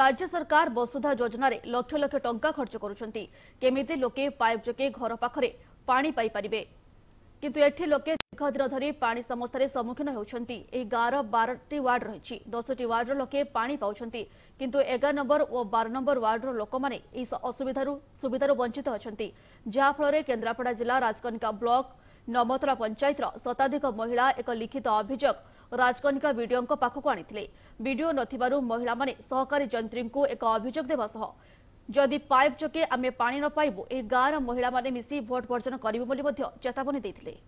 ରାଜ୍ୟ ସରକାର ବସୁଧା ଯୋଜନାରେ ଲକ୍ଷ ଲକ୍ଷ ଟଙ୍କା ଖର୍ଚ୍ଚ କରୁଛନ୍ତି କେମିତି ଲୋକେ ପାଇପ୍ ଯୋଗେ ଘର ପାଖରେ ପାଣି ପାଇପାରିବେ କିନ୍ତୁ ଏଠି ଲୋକେ ଦୀର୍ଘଦିନ ଧରି ପାଣି ସମସ୍ୟାରେ ସମ୍ମୁଖୀନ ହେଉଛନ୍ତି ଏହି ଗାଁର ବାରଟି ୱାର୍ଡ ରହିଛି ଦଶଟି ୱାର୍ଡର ଲୋକେ ପାଣି ପାଉଛନ୍ତି କିନ୍ତୁ ଏଗାର ନମ୍ବର ଓ ବାର ନମ୍ବର ୱାର୍ଡର ଲୋକମାନେ ଏହି ଅସୁବିଧାରୁ ସୁବିଧାରୁ ବଞ୍ଚିତ ଅଛନ୍ତି ଯାହାଫଳରେ କେନ୍ଦ୍ରାପଡ଼ା ଜିଲ୍ଲା ରାଜକନିକା ବ୍ଲକ ନବତର ପଞ୍ଚାୟତର ଶତାଧିକ ମହିଳା ଏକ ଲିଖିତ ଅଭିଯୋଗ ରାଜକନିକା ବିଡିଓଙ୍କ ପାଖକୁ ଆଣିଥିଲେ ବିଡିଓ ନଥିବାରୁ ମହିଳାମାନେ ସହକାରୀ ଯନ୍ତ୍ରୀଙ୍କୁ ଏକ ଅଭିଯୋଗ ଦେବା ସହ ଯଦି ପାଇପ୍ ଯୋଗେ ଆମେ ପାଣି ନ ପାଇବୁ ଏହି ଗାଁର ମହିଳାମାନେ ମିଶି ଭୋଟ୍ ବର୍ଜନ କରିବୁ ବୋଲି ମଧ୍ୟ ଚେତାବନୀ ଦେଇଥିଲେ